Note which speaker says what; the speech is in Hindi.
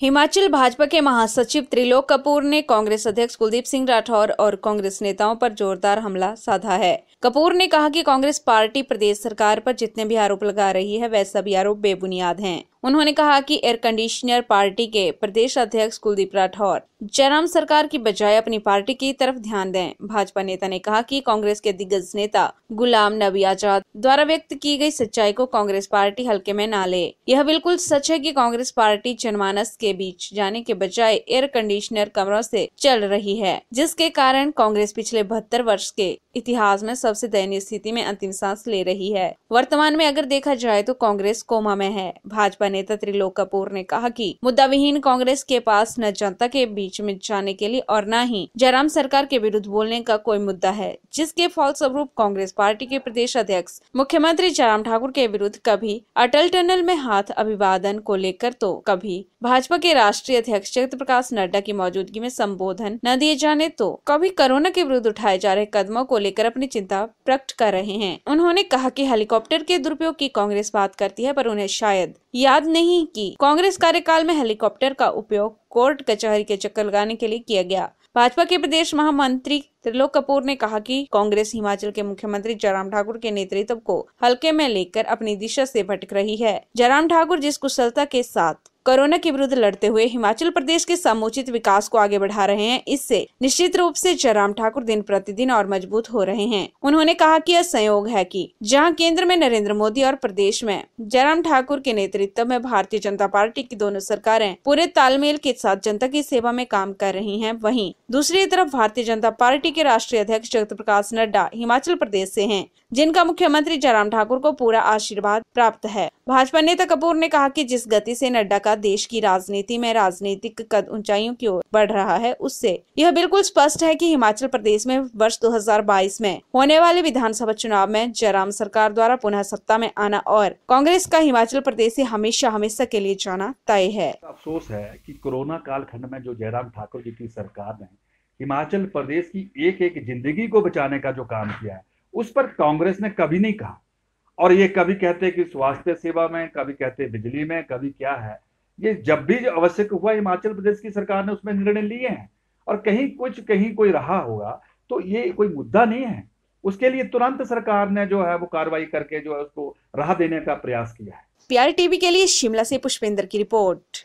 Speaker 1: हिमाचल भाजपा के महासचिव त्रिलोक कपूर ने कांग्रेस अध्यक्ष कुलदीप सिंह राठौर और कांग्रेस नेताओं पर जोरदार हमला साधा है कपूर ने कहा कि कांग्रेस पार्टी प्रदेश सरकार पर जितने भी आरोप लगा रही है वह सभी आरोप बेबुनियाद हैं उन्होंने कहा कि एयर कंडीशनर पार्टी के प्रदेश अध्यक्ष कुलदीप राठौर जयराम सरकार की बजाय अपनी पार्टी की तरफ ध्यान दें भाजपा नेता ने कहा कि कांग्रेस के दिग्गज नेता गुलाम नबी आजाद द्वारा व्यक्त की गई सच्चाई को कांग्रेस पार्टी हल्के में ना ले यह बिल्कुल सच है कि कांग्रेस पार्टी जनमानस के बीच जाने के बजाय एयर कंडीशनर कमरों से चल रही है जिसके कारण कांग्रेस पिछले बहत्तर वर्ष के इतिहास में सबसे दयनीय स्थिति में अंतिम सांस ले रही है वर्तमान में अगर देखा जाए तो कांग्रेस कोमा में है भाजपा नेता त्रिलोक कपूर ने कहा कि विहीन कांग्रेस के पास न जनता के बीच में जाने के लिए और न ही जयराम सरकार के विरुद्ध बोलने का कोई मुद्दा है जिसके फलस्वरूप कांग्रेस पार्टी के प्रदेश अध्यक्ष मुख्यमंत्री जयराम ठाकुर के विरुद्ध कभी अटल टनल में हाथ अभिवादन को लेकर तो कभी भाजपा के राष्ट्रीय अध्यक्ष जगत प्रकाश नड्डा की मौजूदगी में संबोधन न दिए जाने तो कभी कोरोना के विरुद्ध उठाए जा रहे कदमों को लेकर अपनी चिंता प्रकट कर रहे हैं उन्होंने कहा कि हेलीकॉप्टर के दुरुपयोग की कांग्रेस बात करती है पर उन्हें शायद याद नहीं कि कांग्रेस कार्यकाल में हेलीकॉप्टर का उपयोग कोर्ट कचहरी के चक्कर लगाने के लिए किया गया भाजपा के प्रदेश महामंत्री त्रिलोक कपूर ने कहा कि कांग्रेस हिमाचल के मुख्यमंत्री जयराम ठाकुर के नेतृत्व को हल्के में लेकर अपनी दिशा से भटक रही है जयराम ठाकुर जिस कुशलता के साथ कोरोना के विरुद्ध लड़ते हुए हिमाचल प्रदेश के समुचित विकास को आगे बढ़ा रहे हैं इससे निश्चित रूप से जयराम ठाकुर दिन प्रतिदिन और मजबूत हो रहे हैं उन्होंने कहा कि यह संयोग है कि जहां केंद्र में नरेंद्र मोदी और प्रदेश में जयराम ठाकुर के नेतृत्व में भारतीय जनता पार्टी की दोनों सरकारें पूरे तालमेल के साथ जनता की सेवा में काम कर रही है वही दूसरी तरफ भारतीय जनता पार्टी के राष्ट्रीय अध्यक्ष जगत प्रकाश नड्डा हिमाचल प्रदेश ऐसी है जिनका मुख्यमंत्री जयराम ठाकुर को पूरा आशीर्वाद प्राप्त है भाजपा नेता कपूर ने कहा कि जिस गति से नड्डा का देश की राजनीति में राजनीतिक कद ऊंचाइयों की ओर बढ़ रहा है उससे यह बिल्कुल स्पष्ट है कि हिमाचल प्रदेश में वर्ष 2022 में होने वाले विधानसभा चुनाव में जयराम सरकार द्वारा पुनः सत्ता में आना और कांग्रेस का हिमाचल प्रदेश ऐसी हमेशा हमेशा के लिए जाना तय है
Speaker 2: अफसोस है की कोरोना कालखंड में जो जयराम ठाकुर जी की सरकार ने हिमाचल प्रदेश की एक एक जिंदगी को बचाने का जो काम किया है उस पर कांग्रेस ने कभी नहीं कहा और ये कभी कहते कि स्वास्थ्य सेवा में कभी कहते बिजली में कभी क्या है ये जब भी आवश्यक हुआ हिमाचल प्रदेश की सरकार ने उसमें निर्णय लिए हैं और कहीं कुछ कहीं कोई रहा होगा तो ये कोई मुद्दा नहीं है उसके लिए तुरंत सरकार ने जो है वो कार्रवाई करके जो है उसको राह देने का प्रयास किया है
Speaker 1: पीआर टीवी के लिए शिमला से पुष्पेंद्र की रिपोर्ट